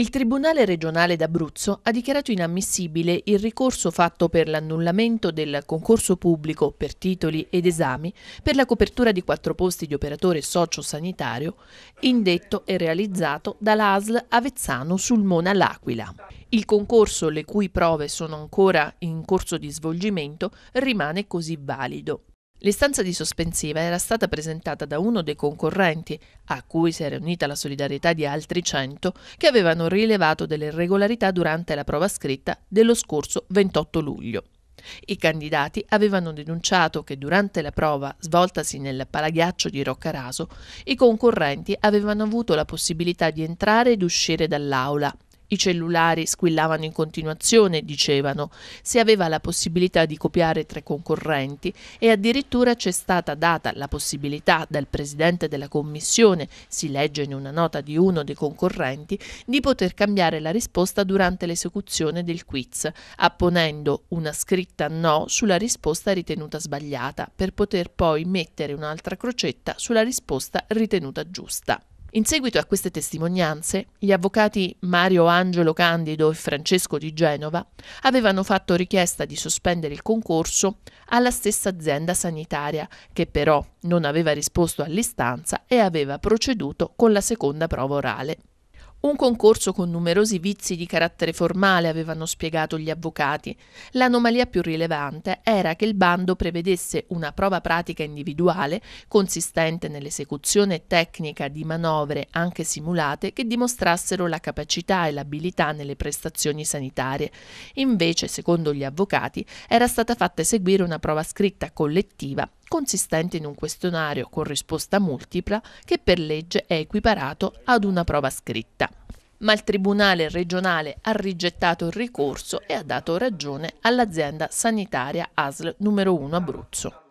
Il Tribunale regionale d'Abruzzo ha dichiarato inammissibile il ricorso fatto per l'annullamento del concorso pubblico per titoli ed esami per la copertura di quattro posti di operatore socio-sanitario indetto e realizzato dall'ASL Avezzano sul Mona L'Aquila. Il concorso, le cui prove sono ancora in corso di svolgimento, rimane così valido. L'istanza di sospensiva era stata presentata da uno dei concorrenti, a cui si era unita la solidarietà di altri 100 che avevano rilevato delle irregolarità durante la prova scritta dello scorso 28 luglio. I candidati avevano denunciato che durante la prova svoltasi nel palaghiaccio di Roccaraso, i concorrenti avevano avuto la possibilità di entrare ed uscire dall'aula i cellulari squillavano in continuazione, dicevano, si aveva la possibilità di copiare tre concorrenti e addirittura c'è stata data la possibilità dal presidente della commissione, si legge in una nota di uno dei concorrenti, di poter cambiare la risposta durante l'esecuzione del quiz, apponendo una scritta no sulla risposta ritenuta sbagliata, per poter poi mettere un'altra crocetta sulla risposta ritenuta giusta. In seguito a queste testimonianze, gli avvocati Mario Angelo Candido e Francesco di Genova avevano fatto richiesta di sospendere il concorso alla stessa azienda sanitaria, che però non aveva risposto all'istanza e aveva proceduto con la seconda prova orale. Un concorso con numerosi vizi di carattere formale, avevano spiegato gli avvocati. L'anomalia più rilevante era che il bando prevedesse una prova pratica individuale, consistente nell'esecuzione tecnica di manovre anche simulate che dimostrassero la capacità e l'abilità nelle prestazioni sanitarie. Invece, secondo gli avvocati, era stata fatta eseguire una prova scritta collettiva consistente in un questionario con risposta multipla che per legge è equiparato ad una prova scritta. Ma il Tribunale regionale ha rigettato il ricorso e ha dato ragione all'azienda sanitaria ASL numero 1 Abruzzo.